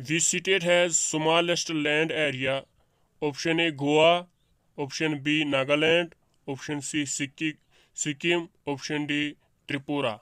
Which state has smallest land area? Option A Goa, option B Nagaland, option C Sikkim, option D Tripura.